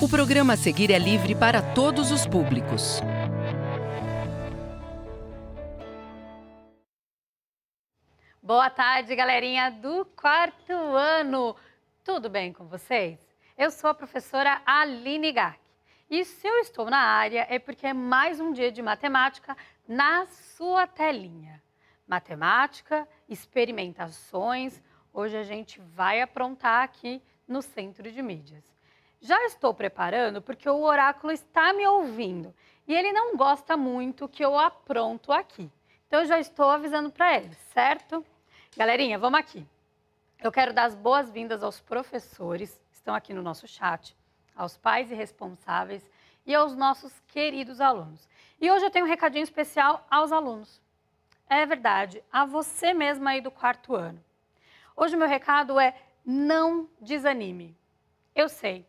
O programa a seguir é livre para todos os públicos. Boa tarde, galerinha do quarto ano. Tudo bem com vocês? Eu sou a professora Aline Gack. E se eu estou na área é porque é mais um dia de matemática na sua telinha. Matemática, experimentações. Hoje a gente vai aprontar aqui no Centro de Mídias. Já estou preparando porque o oráculo está me ouvindo e ele não gosta muito que eu apronto aqui. Então, eu já estou avisando para ele, certo? Galerinha, vamos aqui. Eu quero dar as boas-vindas aos professores que estão aqui no nosso chat, aos pais e responsáveis e aos nossos queridos alunos. E hoje eu tenho um recadinho especial aos alunos. É verdade, a você mesma aí do quarto ano. Hoje o meu recado é não desanime. Eu sei,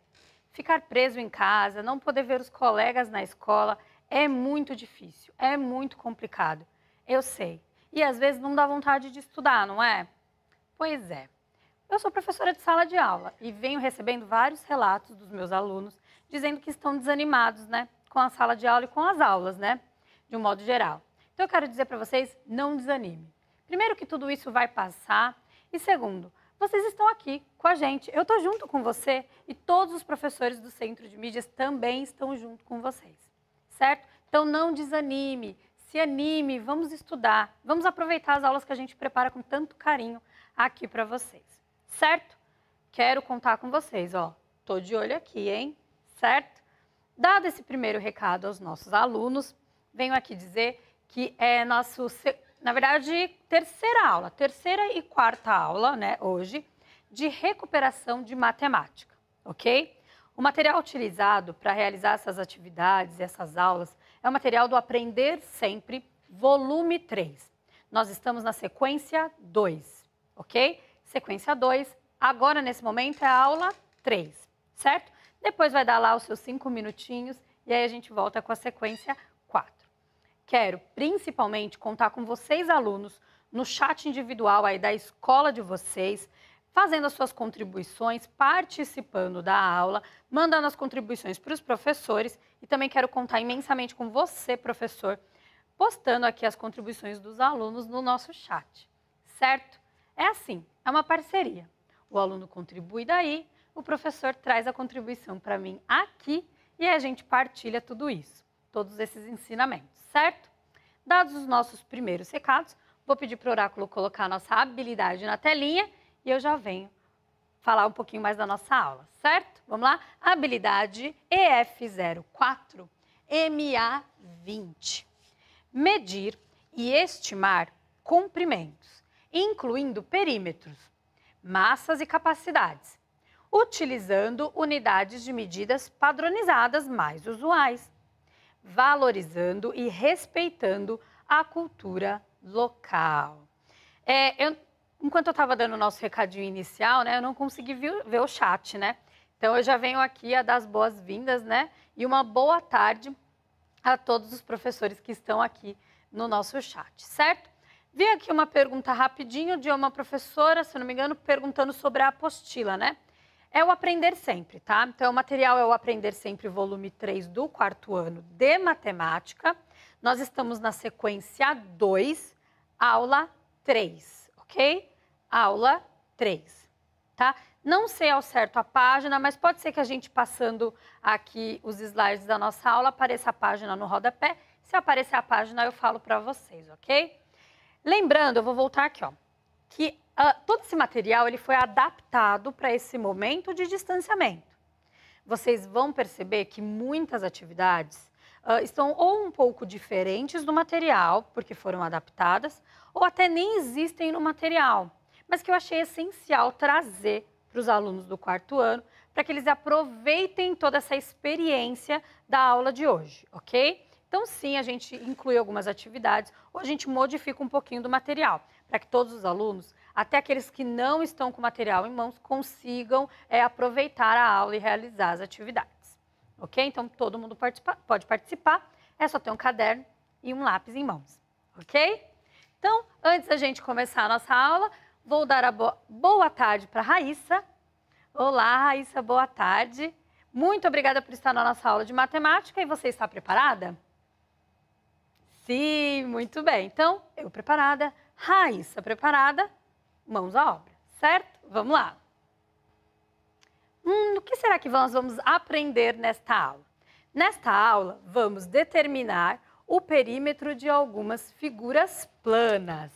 Ficar preso em casa, não poder ver os colegas na escola é muito difícil, é muito complicado. Eu sei. E às vezes não dá vontade de estudar, não é? Pois é. Eu sou professora de sala de aula e venho recebendo vários relatos dos meus alunos dizendo que estão desanimados, né, com a sala de aula e com as aulas, né, de um modo geral. Então eu quero dizer para vocês, não desanime. Primeiro que tudo isso vai passar e segundo, vocês estão aqui com a gente. Eu estou junto com você e todos os professores do Centro de Mídias também estão junto com vocês, certo? Então não desanime, se anime, vamos estudar, vamos aproveitar as aulas que a gente prepara com tanto carinho aqui para vocês, certo? Quero contar com vocês, ó. Tô de olho aqui, hein? Certo? Dado esse primeiro recado aos nossos alunos, venho aqui dizer que é nosso na verdade, terceira aula, terceira e quarta aula, né, hoje, de recuperação de matemática, ok? O material utilizado para realizar essas atividades, essas aulas, é o material do Aprender Sempre, volume 3. Nós estamos na sequência 2, ok? Sequência 2, agora nesse momento é a aula 3, certo? Depois vai dar lá os seus cinco minutinhos e aí a gente volta com a sequência 4. Quero principalmente contar com vocês, alunos, no chat individual aí da escola de vocês, fazendo as suas contribuições, participando da aula, mandando as contribuições para os professores e também quero contar imensamente com você, professor, postando aqui as contribuições dos alunos no nosso chat, certo? É assim, é uma parceria. O aluno contribui daí, o professor traz a contribuição para mim aqui e a gente partilha tudo isso, todos esses ensinamentos certo? Dados os nossos primeiros recados, vou pedir para o oráculo colocar a nossa habilidade na telinha e eu já venho falar um pouquinho mais da nossa aula, certo? Vamos lá? Habilidade EF04 MA20. Medir e estimar comprimentos, incluindo perímetros, massas e capacidades, utilizando unidades de medidas padronizadas mais usuais valorizando e respeitando a cultura local. É, eu, enquanto eu estava dando o nosso recadinho inicial, né, eu não consegui ver, ver o chat, né? Então eu já venho aqui a dar as boas-vindas, né? E uma boa tarde a todos os professores que estão aqui no nosso chat, certo? Vi aqui uma pergunta rapidinho de uma professora, se não me engano, perguntando sobre a apostila, né? é o Aprender Sempre, tá? Então, o material é o Aprender Sempre, volume 3 do quarto ano de matemática. Nós estamos na sequência 2, aula 3, ok? Aula 3, tá? Não sei ao certo a página, mas pode ser que a gente passando aqui os slides da nossa aula apareça a página no rodapé. Se aparecer a página, eu falo para vocês, ok? Lembrando, eu vou voltar aqui, ó, que Uh, todo esse material ele foi adaptado para esse momento de distanciamento. Vocês vão perceber que muitas atividades uh, estão ou um pouco diferentes do material, porque foram adaptadas, ou até nem existem no material, mas que eu achei essencial trazer para os alunos do quarto ano, para que eles aproveitem toda essa experiência da aula de hoje, ok? Então, sim, a gente inclui algumas atividades ou a gente modifica um pouquinho do material, para que todos os alunos até aqueles que não estão com material em mãos consigam é, aproveitar a aula e realizar as atividades. Ok? Então, todo mundo participa, pode participar, é só ter um caderno e um lápis em mãos. Ok? Então, antes da gente começar a nossa aula, vou dar a bo boa tarde para a Raíssa. Olá, Raíssa, boa tarde. Muito obrigada por estar na nossa aula de matemática e você está preparada? Sim, muito bem. Então, eu preparada, Raíssa preparada, mãos à obra, certo? Vamos lá. Hum, o que será que nós vamos aprender nesta aula? Nesta aula, vamos determinar o perímetro de algumas figuras planas.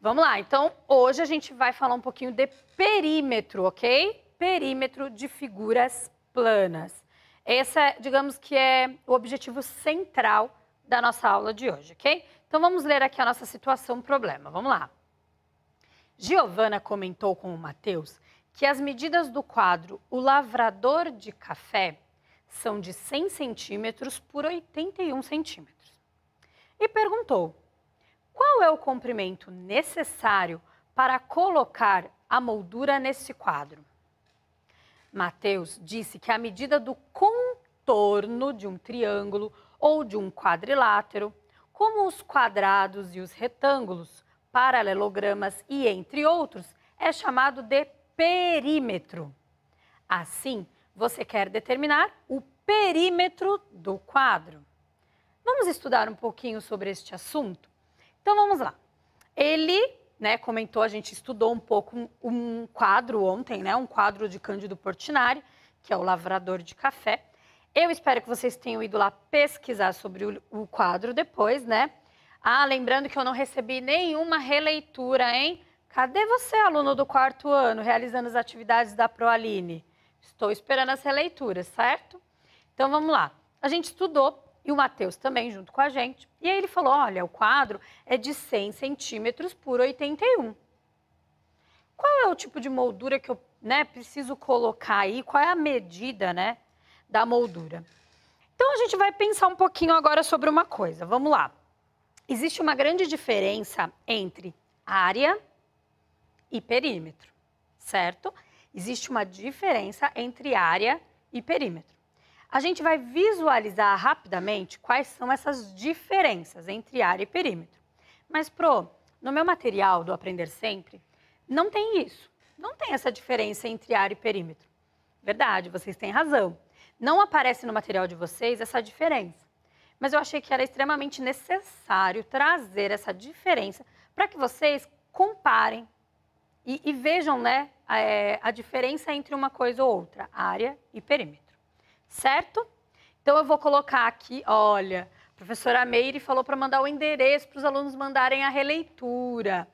Vamos lá, então hoje a gente vai falar um pouquinho de perímetro, ok? Perímetro de figuras planas. Esse, é, digamos que é o objetivo central da nossa aula de hoje, ok? Então vamos ler aqui a nossa situação problema. Vamos lá. Giovana comentou com o Matheus que as medidas do quadro O Lavrador de Café são de 100 centímetros por 81 centímetros. E perguntou: qual é o comprimento necessário para colocar a moldura nesse quadro? Mateus disse que a medida do contorno de um triângulo ou de um quadrilátero, como os quadrados e os retângulos, paralelogramas e entre outros, é chamado de perímetro. Assim, você quer determinar o perímetro do quadro. Vamos estudar um pouquinho sobre este assunto? Então vamos lá. Ele né, comentou, a gente estudou um pouco um, um quadro ontem, né, um quadro de Cândido Portinari, que é o lavrador de café. Eu espero que vocês tenham ido lá pesquisar sobre o, o quadro depois, né? Ah, lembrando que eu não recebi nenhuma releitura, hein? Cadê você, aluno do quarto ano, realizando as atividades da ProAline? Estou esperando as releituras, certo? Então vamos lá. A gente estudou e o Matheus também junto com a gente. E aí ele falou: olha, o quadro é de 100 centímetros por 81. Qual é o tipo de moldura que eu né, preciso colocar aí? Qual é a medida né, da moldura? Então a gente vai pensar um pouquinho agora sobre uma coisa. Vamos lá. Existe uma grande diferença entre área e perímetro, certo? Existe uma diferença entre área e perímetro. A gente vai visualizar rapidamente quais são essas diferenças entre área e perímetro. Mas, Pro, no meu material do Aprender Sempre, não tem isso. Não tem essa diferença entre área e perímetro. Verdade, vocês têm razão. Não aparece no material de vocês essa diferença mas eu achei que era extremamente necessário trazer essa diferença para que vocês comparem e, e vejam né, a, eh, a diferença entre uma coisa ou outra, área e perímetro, certo? Então eu vou colocar aqui, olha, a professora Meire falou para mandar o endereço para os alunos mandarem a releitura.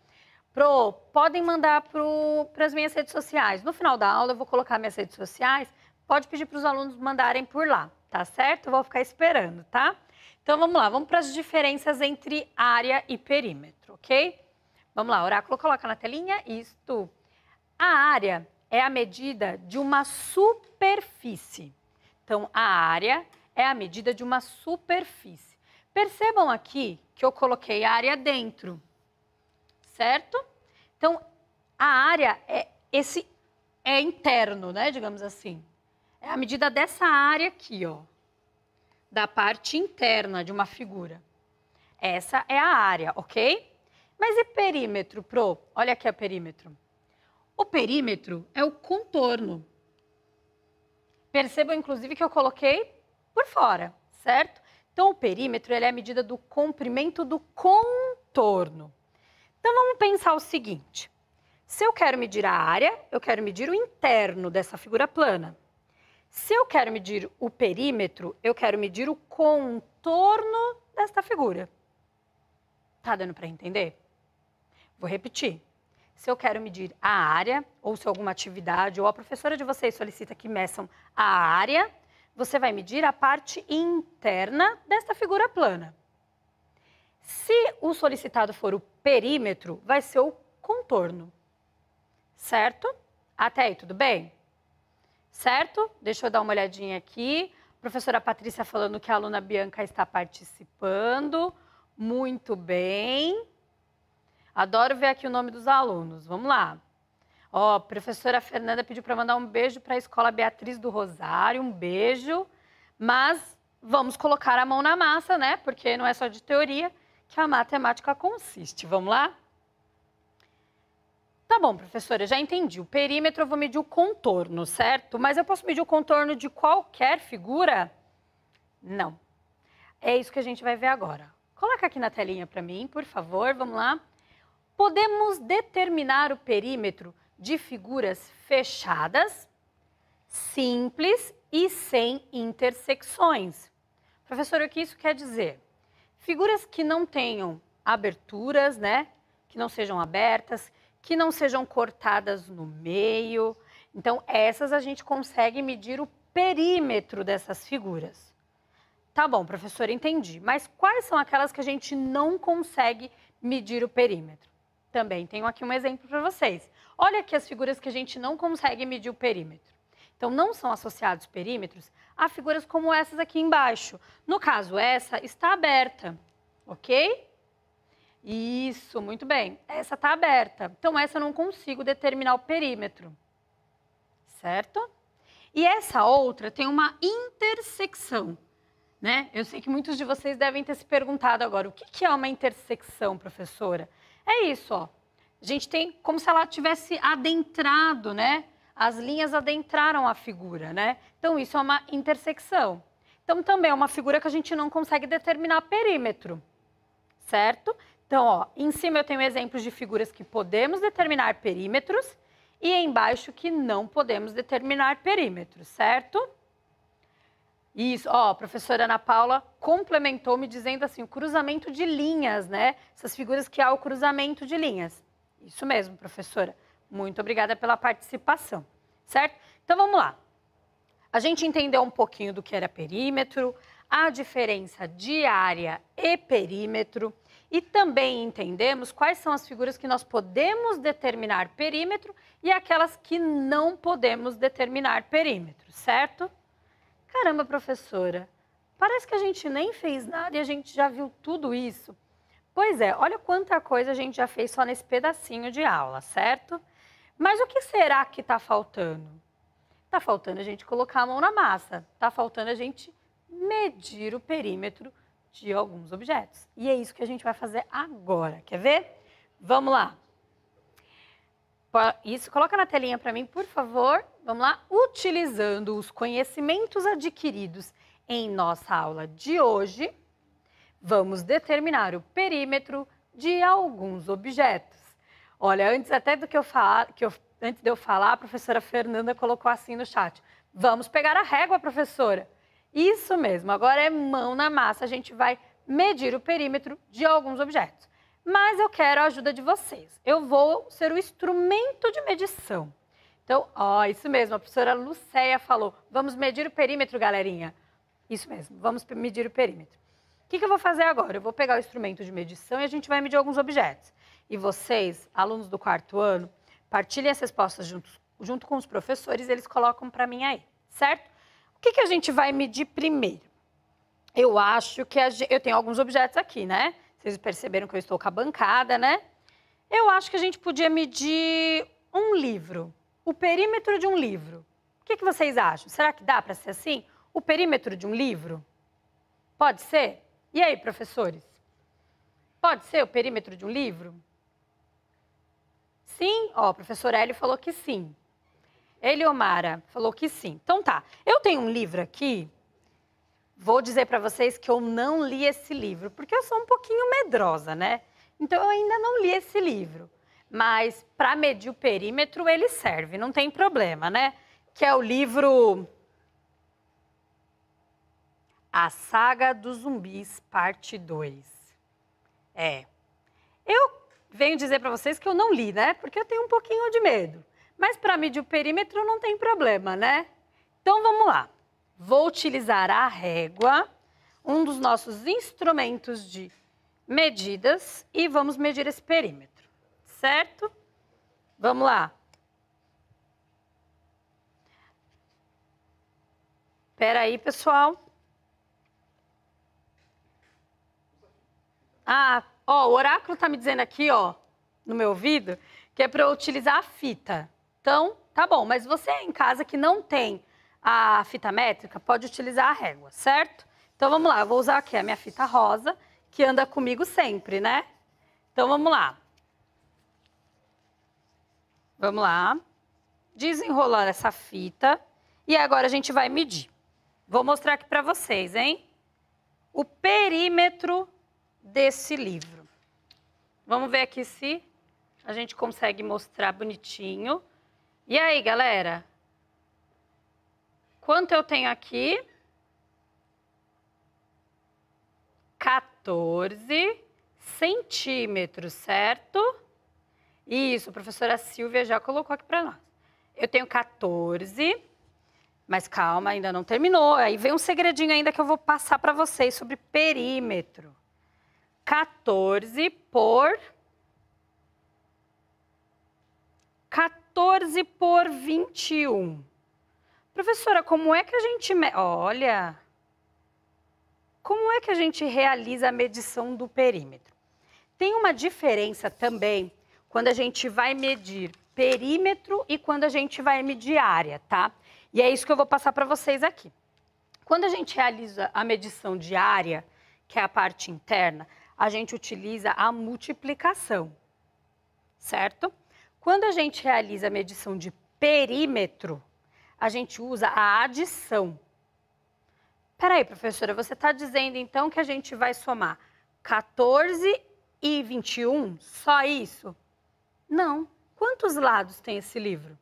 Pro, podem mandar para as minhas redes sociais. No final da aula eu vou colocar minhas redes sociais, pode pedir para os alunos mandarem por lá, tá certo? Vou ficar esperando, tá? Então vamos lá, vamos para as diferenças entre área e perímetro, ok? Vamos lá, oráculo coloca na telinha isto. A área é a medida de uma superfície. Então a área é a medida de uma superfície. Percebam aqui que eu coloquei a área dentro, certo? Então a área é esse é interno, né, digamos assim. É a medida dessa área aqui, ó da parte interna de uma figura. Essa é a área, ok? Mas e perímetro, Pro? Olha aqui o perímetro. O perímetro é o contorno. Percebam, inclusive, que eu coloquei por fora, certo? Então, o perímetro ele é a medida do comprimento do contorno. Então, vamos pensar o seguinte. Se eu quero medir a área, eu quero medir o interno dessa figura plana. Se eu quero medir o perímetro, eu quero medir o contorno desta figura. Tá dando para entender? Vou repetir. Se eu quero medir a área, ou se alguma atividade, ou a professora de vocês solicita que meçam a área, você vai medir a parte interna desta figura plana. Se o solicitado for o perímetro, vai ser o contorno. Certo? Até aí, tudo bem? certo? Deixa eu dar uma olhadinha aqui. Professora Patrícia falando que a aluna Bianca está participando. Muito bem. Adoro ver aqui o nome dos alunos. Vamos lá. Ó, professora Fernanda pediu para mandar um beijo para a escola Beatriz do Rosário, um beijo. Mas vamos colocar a mão na massa, né? Porque não é só de teoria que a matemática consiste. Vamos lá? Tá bom, professora, já entendi. O perímetro eu vou medir o contorno, certo? Mas eu posso medir o contorno de qualquer figura? Não. É isso que a gente vai ver agora. Coloca aqui na telinha para mim, por favor, vamos lá. Podemos determinar o perímetro de figuras fechadas, simples e sem intersecções. Professora, o que isso quer dizer? Figuras que não tenham aberturas, né? Que não sejam abertas, que não sejam cortadas no meio. Então, essas a gente consegue medir o perímetro dessas figuras. Tá bom, professor, entendi. Mas quais são aquelas que a gente não consegue medir o perímetro? Também tenho aqui um exemplo para vocês. Olha aqui as figuras que a gente não consegue medir o perímetro. Então, não são associados perímetros a figuras como essas aqui embaixo. No caso, essa está aberta, ok? Isso, muito bem. Essa está aberta. Então, essa eu não consigo determinar o perímetro. Certo? E essa outra tem uma intersecção. Né? Eu sei que muitos de vocês devem ter se perguntado agora, o que, é uma intersecção, professora? É isso, ó. A gente tem como se ela tivesse adentrado, né? As linhas adentraram a figura, né? Então, isso é uma intersecção. Então, também é uma figura que a gente não consegue determinar perímetro, certo? Então, ó, em cima eu tenho exemplos de figuras que podemos determinar perímetros e embaixo que não podemos determinar perímetros, certo? Isso, ó, a professora Ana Paula complementou me dizendo assim, o cruzamento de linhas, né? Essas figuras que há o cruzamento de linhas. Isso mesmo, professora. Muito obrigada pela participação, certo? Então vamos lá. A gente entendeu um pouquinho do que era perímetro, a diferença de área e perímetro, e também entendemos quais são as figuras que nós podemos determinar perímetro e aquelas que não podemos determinar perímetro, certo? Caramba, professora, parece que a gente nem fez nada e a gente já viu tudo isso. Pois é, olha quanta coisa a gente já fez só nesse pedacinho de aula, certo? Mas o que será que está faltando? Está faltando a gente colocar a mão na massa, está faltando a gente medir o perímetro de alguns objetos. E é isso que a gente vai fazer agora. Quer ver? Vamos lá. Isso, coloca na telinha para mim, por favor. Vamos lá. Utilizando os conhecimentos adquiridos em nossa aula de hoje, vamos determinar o perímetro de alguns objetos. Olha, antes até do que eu falar, que eu, antes de eu falar, a professora Fernanda colocou assim no chat. Vamos pegar a régua, professora. Isso mesmo, agora é mão na massa, a gente vai medir o perímetro de alguns objetos. Mas eu quero a ajuda de vocês. Eu vou ser o instrumento de medição. Então, ó, isso mesmo, a professora Lucéia falou. Vamos medir o perímetro, galerinha. Isso mesmo, vamos medir o perímetro. O que, que eu vou fazer agora? Eu vou pegar o instrumento de medição e a gente vai medir alguns objetos. E vocês, alunos do quarto ano, partilhem as respostas junto com os professores, eles colocam para mim aí, certo? que, que a gente vai medir primeiro? Eu acho que a, eu tenho alguns objetos aqui, né? Vocês perceberam que eu estou com a bancada, né? Eu acho que a gente podia medir um livro, o perímetro de um livro. O que, que vocês acham? Será que dá para ser assim? O perímetro de um livro? Pode ser? E aí, professores? Pode ser o perímetro de um livro? Sim? Ó, o professor Hélio falou que sim. Eliomara falou que sim. Então tá. Eu tenho um livro aqui. Vou dizer para vocês que eu não li esse livro, porque eu sou um pouquinho medrosa, né? Então eu ainda não li esse livro. Mas para medir o perímetro ele serve, não tem problema, né? Que é o livro A Saga dos Zumbis, parte 2. É. Eu venho dizer para vocês que eu não li, né? Porque eu tenho um pouquinho de medo. Mas para medir o perímetro não tem problema, né? Então vamos lá. Vou utilizar a régua, um dos nossos instrumentos de medidas, e vamos medir esse perímetro, certo? Vamos lá. Espera aí, pessoal. Ah, ó, o oráculo tá me dizendo aqui, ó, no meu ouvido, que é para eu utilizar a fita. Então, tá bom, mas você em casa que não tem a fita métrica, pode utilizar a régua, certo? Então vamos lá, eu vou usar aqui a minha fita rosa, que anda comigo sempre, né? Então vamos lá. Vamos lá. Desenrolar essa fita e agora a gente vai medir. Vou mostrar aqui para vocês, hein? O perímetro desse livro. Vamos ver aqui se a gente consegue mostrar bonitinho. E aí, galera? Quanto eu tenho aqui? 14 centímetros, certo? Isso, a professora Silvia já colocou aqui para nós. Eu tenho 14, mas calma, ainda não terminou. Aí vem um segredinho ainda que eu vou passar para vocês sobre perímetro. 14 por 14. 14 por 21. Professora, como é que a gente. Me... Olha! Como é que a gente realiza a medição do perímetro? Tem uma diferença também quando a gente vai medir perímetro e quando a gente vai medir área, tá? E é isso que eu vou passar para vocês aqui. Quando a gente realiza a medição de área, que é a parte interna, a gente utiliza a multiplicação, certo? Quando a gente realiza a medição de perímetro, a gente usa a adição. Peraí, professora, você está dizendo então que a gente vai somar 14 e 21? Só isso? Não. Quantos lados tem esse livro?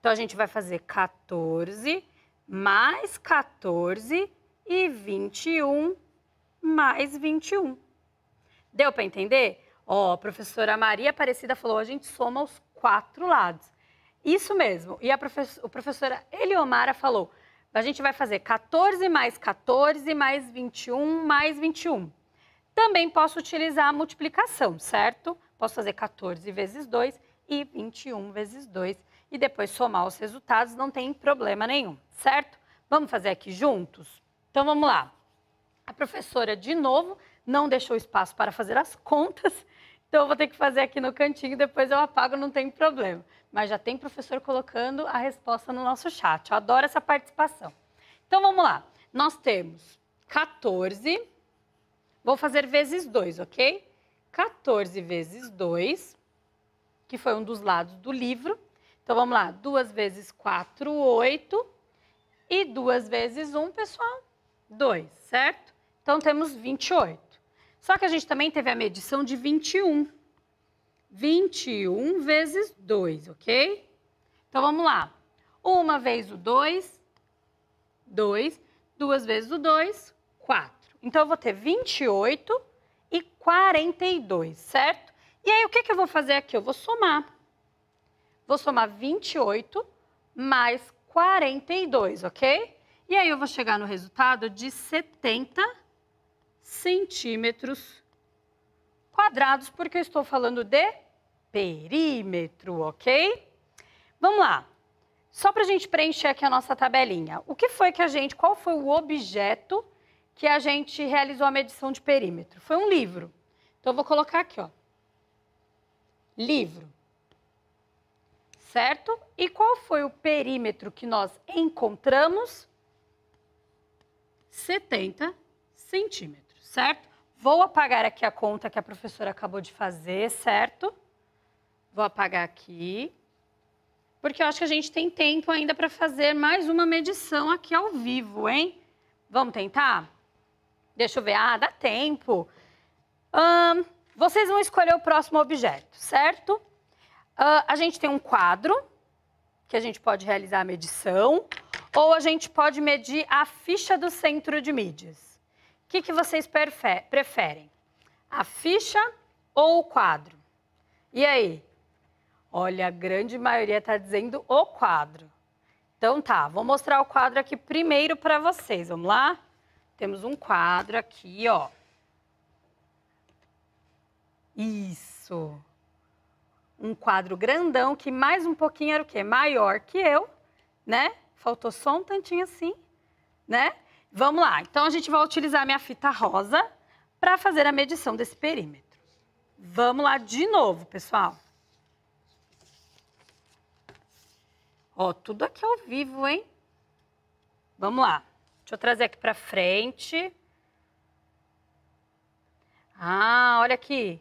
Então a gente vai fazer 14 mais 14 e 21 mais 21. Deu para entender? Ó, a professora Maria Aparecida falou, a gente soma os quatro lados. Isso mesmo. E a professora, a professora Eliomara falou, a gente vai fazer 14 mais 14 mais 21 mais 21. Também posso utilizar a multiplicação, certo? Posso fazer 14 vezes 2 e 21 vezes 2 e depois somar os resultados, não tem problema nenhum, certo? Vamos fazer aqui juntos? Então vamos lá. A professora, de novo, não deixou espaço para fazer as contas então eu vou ter que fazer aqui no cantinho, depois eu apago, não tem problema. Mas já tem professor colocando a resposta no nosso chat. Eu adoro essa participação. Então vamos lá. Nós temos 14. Vou fazer vezes 2, ok? 14 vezes 2, que foi um dos lados do livro. Então vamos lá. 2 vezes 4, 8. E 2 vezes 1, pessoal, 2, certo? Então temos 28. Só que a gente também teve a medição de 21. 21 vezes 2, ok? Então vamos lá. Uma vez o 2, 2. Duas vezes o 2, 4. Então eu vou ter 28 e 42, certo? E aí o que, que eu vou fazer aqui? Eu vou somar. Vou somar 28 mais 42, ok? E aí eu vou chegar no resultado de 70 centímetros quadrados, porque eu estou falando de perímetro, ok? Vamos lá. Só para a gente preencher aqui a nossa tabelinha. O que foi que a gente, qual foi o objeto que a gente realizou a medição de perímetro? Foi um livro. Então, eu vou colocar aqui, ó. Livro. Certo? E qual foi o perímetro que nós encontramos? 70 centímetros certo? Vou apagar aqui a conta que a professora acabou de fazer, certo? Vou apagar aqui, porque eu acho que a gente tem tempo ainda para fazer mais uma medição aqui ao vivo, hein? Vamos tentar? Deixa eu ver. Ah, dá tempo. vocês vão escolher o próximo objeto, certo? Uh, a gente tem um quadro que a gente pode realizar a medição, ou a gente pode medir a ficha do centro de mídias. O que, que vocês preferem? A ficha ou o quadro? E aí? Olha, a grande maioria está dizendo o quadro. Então tá, vou mostrar o quadro aqui primeiro para vocês. Vamos lá? Temos um quadro aqui, ó. Isso. Um quadro grandão que mais um pouquinho era o quê? Maior que eu, né? Faltou só um tantinho assim, né? Vamos lá. Então, a gente vai utilizar minha fita rosa para fazer a medição desse perímetro. Vamos lá de novo, pessoal. Ó, tudo aqui ao vivo, hein? Vamos lá. Deixa eu trazer aqui para frente. Ah, olha aqui.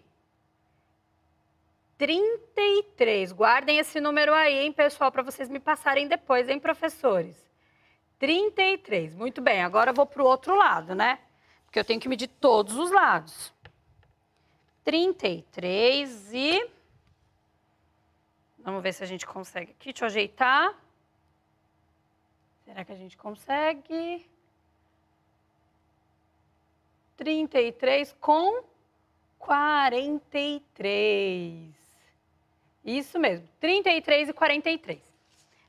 33. Guardem esse número aí, hein, pessoal, para vocês me passarem depois, hein, professores? 33. Muito bem, agora eu vou para o outro lado, né? Porque eu tenho que medir todos os lados. 33 e... Vamos ver se a gente consegue aqui. Deixa eu ajeitar. Será que a gente consegue? 33 com 43. Isso mesmo, 33 e 43.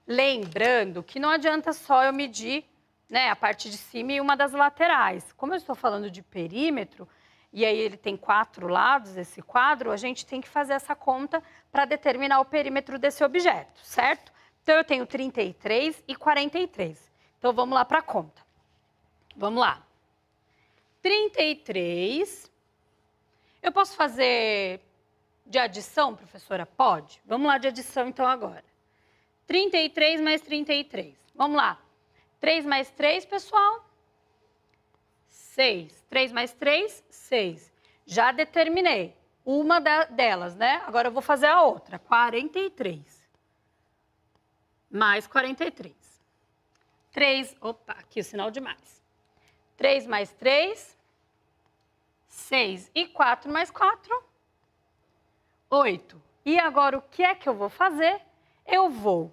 Lembrando que não adianta só eu medir né, a parte de cima e uma das laterais. Como eu estou falando de perímetro, e aí ele tem quatro lados, esse quadro, a gente tem que fazer essa conta para determinar o perímetro desse objeto, certo? Então, eu tenho 33 e 43. Então, vamos lá para a conta. Vamos lá. 33. Eu posso fazer de adição, professora? Pode? Vamos lá de adição, então, agora. 33 mais 33. Vamos lá. 3 mais 3, pessoal. 6. 3 mais 3, 6. Já determinei uma delas, né? Agora eu vou fazer a outra. 43. Mais 43. 3. Opa, aqui o sinal de mais. 3 mais 3, 6. E 4 mais 4, 8. E agora o que é que eu vou fazer? Eu vou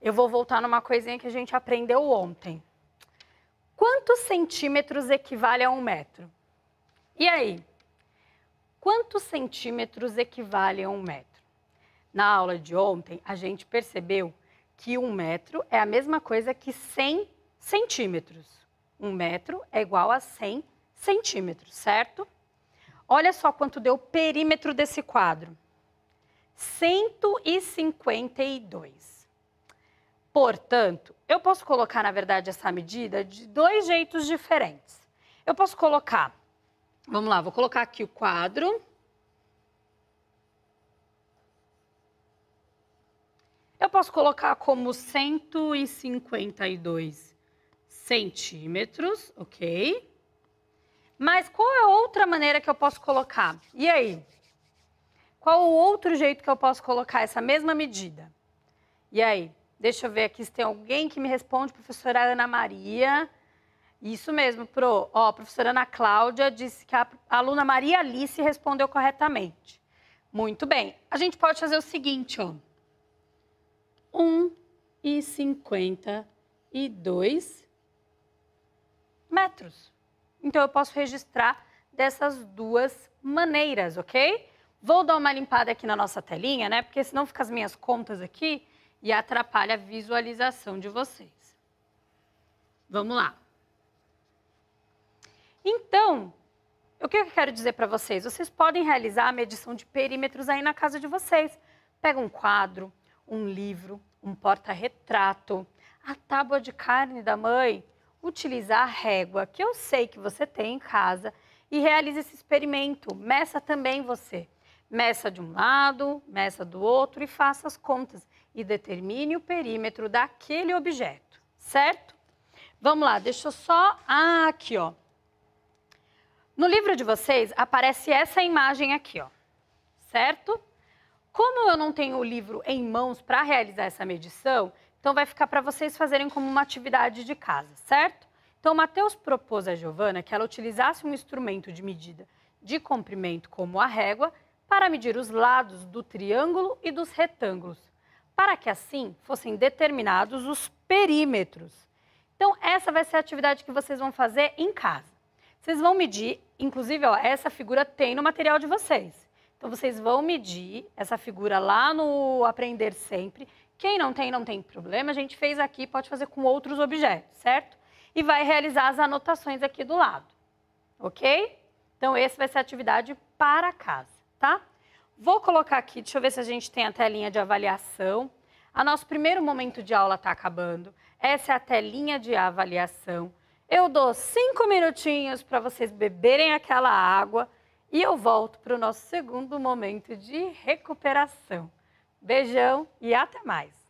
eu vou voltar numa coisinha que a gente aprendeu ontem. Quantos centímetros equivale a um metro? E aí? Quantos centímetros equivale a um metro? Na aula de ontem, a gente percebeu que um metro é a mesma coisa que 100 centímetros. Um metro é igual a 100 centímetros, certo? Olha só quanto deu o perímetro desse quadro. 152. Portanto, eu posso colocar, na verdade, essa medida de dois jeitos diferentes. Eu posso colocar, vamos lá, vou colocar aqui o quadro. Eu posso colocar como 152 centímetros, ok? Mas qual é outra maneira que eu posso colocar? E aí? Qual o outro jeito que eu posso colocar essa mesma medida? E aí? Deixa eu ver aqui se tem alguém que me responde. Professora Ana Maria. Isso mesmo, Pro. Ó, a professora Ana Cláudia disse que a aluna Maria Alice respondeu corretamente. Muito bem. A gente pode fazer o seguinte, ó. 1 e 52 metros. Então, eu posso registrar dessas duas maneiras, ok? Vou dar uma limpada aqui na nossa telinha, né? Porque senão fica as minhas contas aqui e atrapalha a visualização de vocês. Vamos lá. Então, o que eu quero dizer para vocês? Vocês podem realizar a medição de perímetros aí na casa de vocês. Pega um quadro, um livro, um porta-retrato, a tábua de carne da mãe, utilizar a régua que eu sei que você tem em casa e realize esse experimento. Meça também você. Meça de um lado, meça do outro e faça as contas e determine o perímetro daquele objeto, certo? Vamos lá, deixa eu só. Ah, aqui, ó. No livro de vocês aparece essa imagem aqui, ó. Certo? Como eu não tenho o livro em mãos para realizar essa medição, então vai ficar para vocês fazerem como uma atividade de casa, certo? Então Mateus propôs a Giovana que ela utilizasse um instrumento de medida de comprimento como a régua para medir os lados do triângulo e dos retângulos para que assim fossem determinados os perímetros. Então, essa vai ser a atividade que vocês vão fazer em casa. Vocês vão medir, inclusive, ó, essa figura tem no material de vocês. Então, vocês vão medir essa figura lá no Aprender Sempre. Quem não tem, não tem problema. A gente fez aqui, pode fazer com outros objetos, certo? E vai realizar as anotações aqui do lado, ok? Então, essa vai ser a atividade para casa, tá? Vou colocar aqui, deixa eu ver se a gente tem a telinha de avaliação. A nosso primeiro momento de aula está acabando. Essa é a telinha de avaliação. Eu dou cinco minutinhos para vocês beberem aquela água e eu volto para o nosso segundo momento de recuperação. Beijão e até mais!